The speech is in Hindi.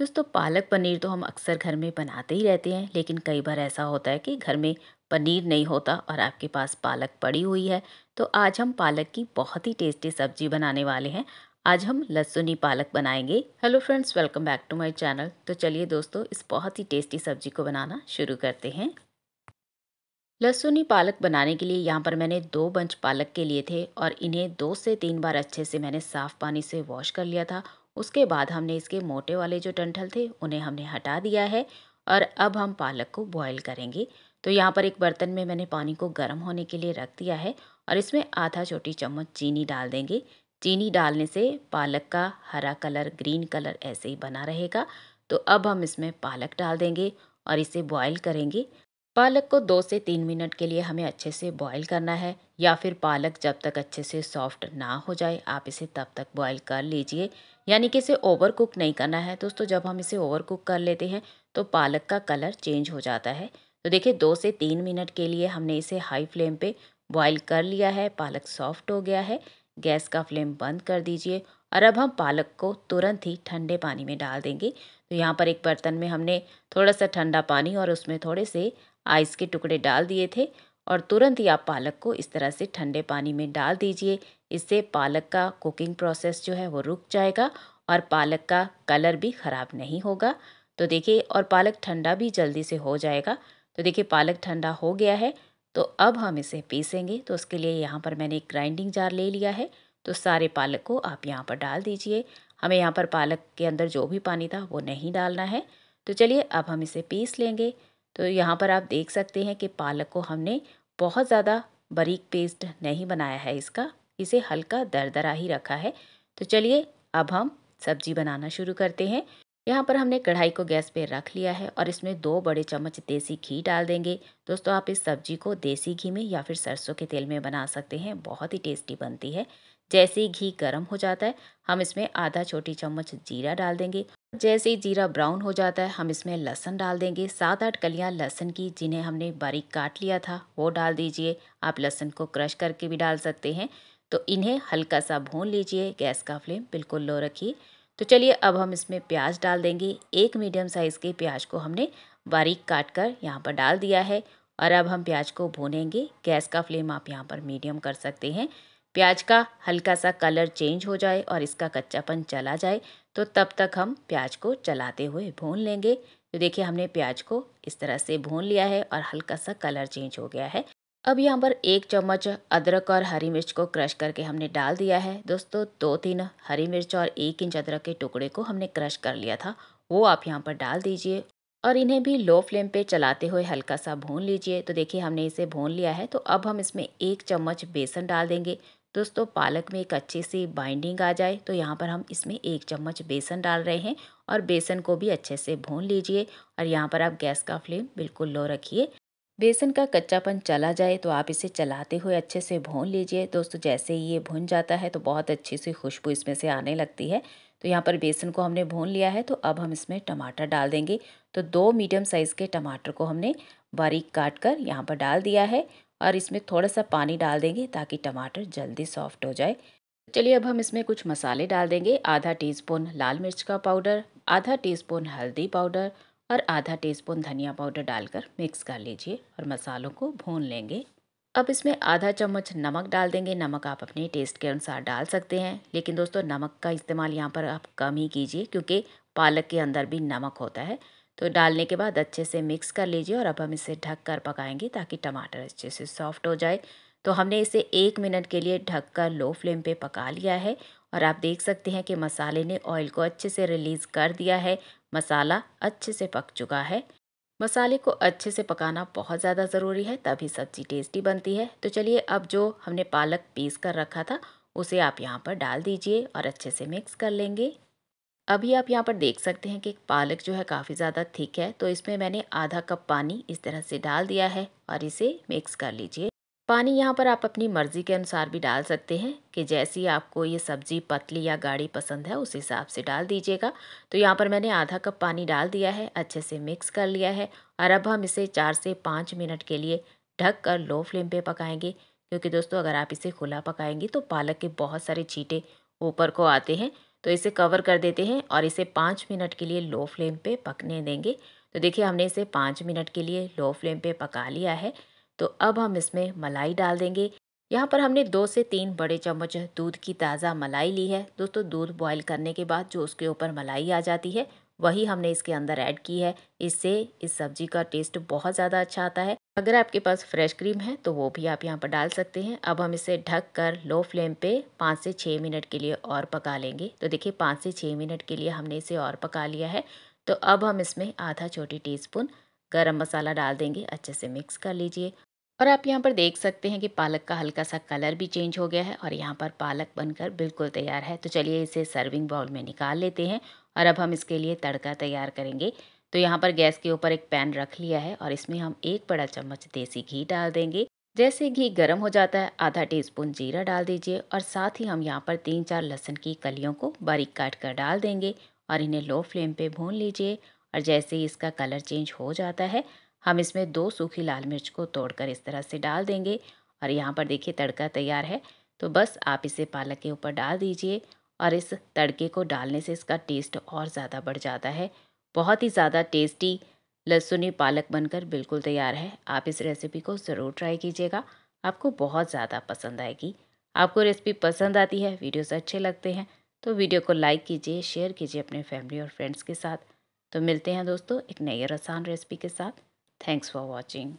दोस्तों पालक पनीर तो हम अक्सर घर में बनाते ही रहते हैं लेकिन कई बार ऐसा होता है कि घर में पनीर नहीं होता और आपके पास पालक पड़ी हुई है तो आज हम पालक की बहुत ही टेस्टी सब्जी बनाने वाले हैं आज हम लहसुनी पालक बनाएंगे hello friends welcome back to my channel तो चलिए दोस्तों इस बहुत ही टेस्टी सब्जी को बनाना शुरू करते हैं लहसुनी पालक बनाने के लिए यहाँ पर मैंने दो बंच पालक के लिए थे और इन्हें दो से तीन बार अच्छे से मैंने साफ़ पानी से वॉश कर लिया था उसके बाद हमने इसके मोटे वाले जो डंठल थे उन्हें हमने हटा दिया है और अब हम पालक को बॉयल करेंगे तो यहाँ पर एक बर्तन में मैंने पानी को गर्म होने के लिए रख दिया है और इसमें आधा छोटी चम्मच चीनी डाल देंगे चीनी डालने से पालक का हरा कलर ग्रीन कलर ऐसे ही बना रहेगा तो अब हम इसमें पालक डाल देंगे और इसे बॉयल करेंगे पालक को दो से तीन मिनट के लिए हमें अच्छे से बॉईल करना है या फिर पालक जब तक अच्छे से सॉफ्ट ना हो जाए आप इसे तब तक बॉईल कर लीजिए यानी कि इसे ओवर कुक नहीं करना है दोस्तों जब हम इसे ओवर कुक कर लेते हैं तो पालक का कलर चेंज हो जाता है तो देखिए दो से तीन मिनट के लिए हमने इसे हाई फ्लेम पर बॉयल कर लिया है पालक सॉफ्ट हो गया है गैस का फ्लेम बंद कर दीजिए और अब हम पालक को तुरंत ही ठंडे पानी में डाल देंगे तो यहाँ पर एक बर्तन में हमने थोड़ा सा ठंडा पानी और उसमें थोड़े से आइस के टुकड़े डाल दिए थे और तुरंत ही आप पालक को इस तरह से ठंडे पानी में डाल दीजिए इससे पालक का कुकिंग प्रोसेस जो है वो रुक जाएगा और पालक का कलर भी ख़राब नहीं होगा तो देखिए और पालक ठंडा भी जल्दी से हो जाएगा तो देखिए पालक ठंडा हो गया है तो अब हम इसे पीसेंगे तो उसके लिए यहाँ पर मैंने एक ग्राइंडिंग जार ले लिया है तो सारे पालक को आप यहाँ पर डाल दीजिए हमें यहाँ पर पालक के अंदर जो भी पानी था वो नहीं डालना है तो चलिए अब हम इसे पीस लेंगे तो यहाँ पर आप देख सकते हैं कि पालक को हमने बहुत ज़्यादा बारीक पेस्ट नहीं बनाया है इसका इसे हल्का दरदरा ही रखा है तो चलिए अब हम सब्जी बनाना शुरू करते हैं यहाँ पर हमने कढ़ाई को गैस पे रख लिया है और इसमें दो बड़े चम्मच देसी घी डाल देंगे दोस्तों आप इस सब्जी को देसी घी में या फिर सरसों के तेल में बना सकते हैं बहुत ही टेस्टी बनती है जैसे ही घी गर्म हो जाता है हम इसमें आधा छोटी चम्मच जीरा डाल देंगे जैसे ही जीरा ब्राउन हो जाता है हम इसमें लहसन डाल देंगे सात आठ कलियां लहसन की जिन्हें हमने बारीक काट लिया था वो डाल दीजिए आप लहसन को क्रश करके भी डाल सकते हैं तो इन्हें हल्का सा भून लीजिए गैस का फ्लेम बिल्कुल लो रखिए तो चलिए अब हम इसमें प्याज डाल देंगे एक मीडियम साइज़ के प्याज को हमने बारीक काट कर यहाँ पर डाल दिया है और अब हम प्याज को भूनेंगे गैस का फ्लेम आप यहाँ पर मीडियम कर सकते हैं प्याज का हल्का सा कलर चेंज हो जाए और इसका कच्चापन चला जाए तो तब तक हम प्याज को चलाते हुए भून लेंगे तो देखिए हमने प्याज को इस तरह से भून लिया है और हल्का सा कलर चेंज हो गया है अब यहाँ पर एक चम्मच अदरक और हरी मिर्च को क्रश करके हमने डाल दिया है दोस्तों दो तीन हरी मिर्च और एक इंच अदरक के टुकड़े को हमने क्रश कर लिया था वो आप यहाँ पर डाल दीजिए और इन्हें भी लो फ्लेम पे चलाते हुए हल्का सा भून लीजिए तो देखिए हमने इसे भून लिया है तो अब हम इसमें एक चम्मच बेसन डाल देंगे दोस्तों पालक में एक अच्छे सी बाइंडिंग आ जाए तो यहाँ पर हम इसमें एक चम्मच बेसन डाल रहे हैं और बेसन को भी अच्छे से भून लीजिए और यहाँ पर आप गैस का फ्लेम बिल्कुल लो रखिए बेसन का कच्चापन चला जाए तो आप इसे चलाते हुए अच्छे से भून लीजिए दोस्तों जैसे ही ये भुन जाता है तो बहुत अच्छी सी खुशबू इसमें से आने लगती है तो यहाँ पर बेसन को हमने भून लिया है तो अब हम इसमें टमाटर डाल देंगे तो दो मीडियम साइज़ के टमाटर को हमने बारीक काट कर यहाँ पर डाल दिया है और इसमें थोड़ा सा पानी डाल देंगे ताकि टमाटर जल्दी सॉफ्ट हो जाए चलिए अब हम इसमें कुछ मसाले डाल देंगे आधा टीस्पून लाल मिर्च का पाउडर आधा टीस्पून हल्दी पाउडर और आधा टीस्पून धनिया पाउडर डालकर मिक्स कर लीजिए और मसालों को भून लेंगे अब इसमें आधा चम्मच नमक डाल देंगे नमक आप अपने टेस्ट के अनुसार डाल सकते हैं लेकिन दोस्तों नमक का इस्तेमाल यहाँ पर आप कम ही कीजिए क्योंकि पालक के अंदर भी नमक होता है तो डालने के बाद अच्छे से मिक्स कर लीजिए और अब हम इसे ढक कर पकाएंगे ताकि टमाटर अच्छे से सॉफ्ट हो जाए तो हमने इसे एक मिनट के लिए ढक कर लो फ्लेम पे पका लिया है और आप देख सकते हैं कि मसाले ने ऑयल को अच्छे से रिलीज़ कर दिया है मसाला अच्छे से पक चुका है मसाले को अच्छे से पकाना बहुत ज़्यादा ज़रूरी है तभी सब्ज़ी टेस्टी बनती है तो चलिए अब जो हमने पालक पीस कर रखा था उसे आप यहाँ पर डाल दीजिए और अच्छे से मिक्स कर लेंगे अभी आप यहाँ पर देख सकते हैं कि पालक जो है काफ़ी ज़्यादा थिक है तो इसमें मैंने आधा कप पानी इस तरह से डाल दिया है और इसे मिक्स कर लीजिए पानी यहाँ पर आप अपनी मर्ज़ी के अनुसार भी डाल सकते हैं कि जैसी आपको ये सब्ज़ी पतली या गाढ़ी पसंद है उस हिसाब से डाल दीजिएगा तो यहाँ पर मैंने आधा कप पानी डाल दिया है अच्छे से मिक्स कर लिया है और अब हम इसे चार से पाँच मिनट के लिए ढक कर लो फ्लेम पे पकाएंगे क्योंकि दोस्तों अगर आप इसे खुला पकाएंगे तो पालक के बहुत सारे छीटे ऊपर को आते हैं तो इसे कवर कर देते हैं और इसे पाँच मिनट के लिए लो फ्लेम पे पकने देंगे तो देखिए हमने इसे पाँच मिनट के लिए लो फ्लेम पे पका लिया है तो अब हम इसमें मलाई डाल देंगे यहाँ पर हमने दो से तीन बड़े चम्मच दूध की ताज़ा मलाई ली है दोस्तों दूध बॉईल करने के बाद जो उसके ऊपर मलाई आ जाती है वही हमने इसके अंदर ऐड की है इससे इस सब्जी का टेस्ट बहुत ज़्यादा अच्छा आता है अगर आपके पास फ्रेश क्रीम है तो वो भी आप यहाँ पर डाल सकते हैं अब हम इसे ढक कर लो फ्लेम पे पाँच से छः मिनट के लिए और पका लेंगे तो देखिए पाँच से छः मिनट के लिए हमने इसे और पका लिया है तो अब हम इसमें आधा छोटी टी स्पून मसाला डाल देंगे अच्छे से मिक्स कर लीजिए और आप यहाँ पर देख सकते हैं कि पालक का हल्का सा कलर भी चेंज हो गया है और यहाँ पर पालक बनकर बिल्कुल तैयार है तो चलिए इसे सर्विंग बाउल में निकाल लेते हैं और अब हम इसके लिए तड़का तैयार करेंगे तो यहाँ पर गैस के ऊपर एक पैन रख लिया है और इसमें हम एक बड़ा चम्मच देसी घी डाल देंगे जैसे घी गर्म हो जाता है आधा टीस्पून जीरा डाल दीजिए और साथ ही हम यहाँ पर तीन चार लहसुन की कलियों को बारीक काट कर डाल देंगे और इन्हें लो फ्लेम पे भून लीजिए और जैसे ही इसका कलर चेंज हो जाता है हम इसमें दो सूखी लाल मिर्च को तोड़कर इस तरह से डाल देंगे और यहाँ पर देखिए तड़का तैयार है तो बस आप इसे पालक के ऊपर डाल दीजिए और इस तड़के को डालने से इसका टेस्ट और ज़्यादा बढ़ जाता है बहुत ही ज़्यादा टेस्टी लहसुनी पालक बनकर बिल्कुल तैयार है आप इस रेसिपी को ज़रूर ट्राई कीजिएगा आपको बहुत ज़्यादा पसंद आएगी आपको रेसिपी पसंद आती है वीडियोस अच्छे लगते हैं तो वीडियो को लाइक कीजिए शेयर कीजिए अपने फैमिली और फ्रेंड्स के साथ तो मिलते हैं दोस्तों एक नई और आसान रेसिपी के साथ थैंक्स फॉर वॉचिंग